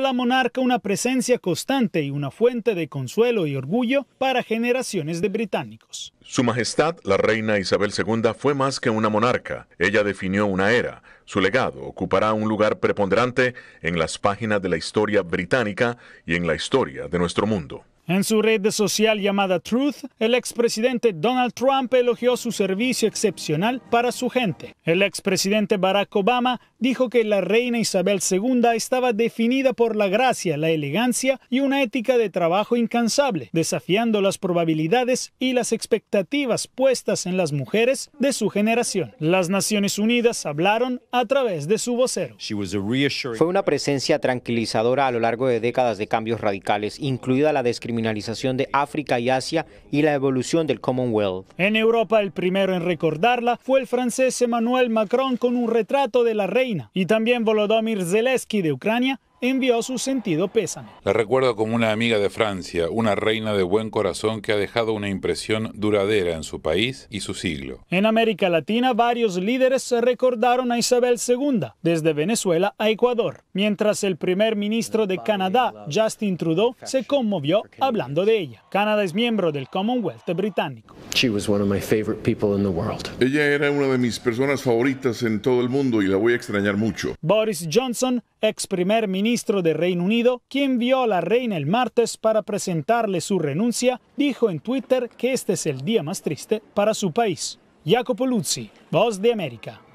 la monarca una presencia constante y una fuente de consuelo y orgullo para generaciones de británicos. Su Majestad, la Reina Isabel II, fue más que una monarca. Ella definió una era. Su legado ocupará un lugar preponderante en las páginas de la historia británica y en la historia de nuestro mundo. En su red social llamada Truth, el expresidente Donald Trump elogió su servicio excepcional para su gente. El expresidente Barack Obama dijo que la reina Isabel II estaba definida por la gracia, la elegancia y una ética de trabajo incansable, desafiando las probabilidades y las expectativas puestas en las mujeres de su generación. Las Naciones Unidas hablaron a través de su vocero. Fue una presencia tranquilizadora a lo largo de décadas de cambios radicales, incluida la descripción de África y Asia y la evolución del Commonwealth. En Europa el primero en recordarla fue el francés Emmanuel Macron con un retrato de la reina y también Volodymyr Zelensky de Ucrania envió su sentido pésame. La recuerdo como una amiga de Francia, una reina de buen corazón que ha dejado una impresión duradera en su país y su siglo. En América Latina, varios líderes recordaron a Isabel II, desde Venezuela a Ecuador, mientras el primer ministro de Canadá, Justin Trudeau, se conmovió hablando de ella. Canadá es miembro del Commonwealth británico. Ella era una de mis personas favoritas en todo el mundo y la voy a extrañar mucho. Boris Johnson, ex primer ministro ministro de Reino Unido, quien vio a la reina el martes para presentarle su renuncia, dijo en Twitter que este es el día más triste para su país. Jacopo Luzzi, Voz de América.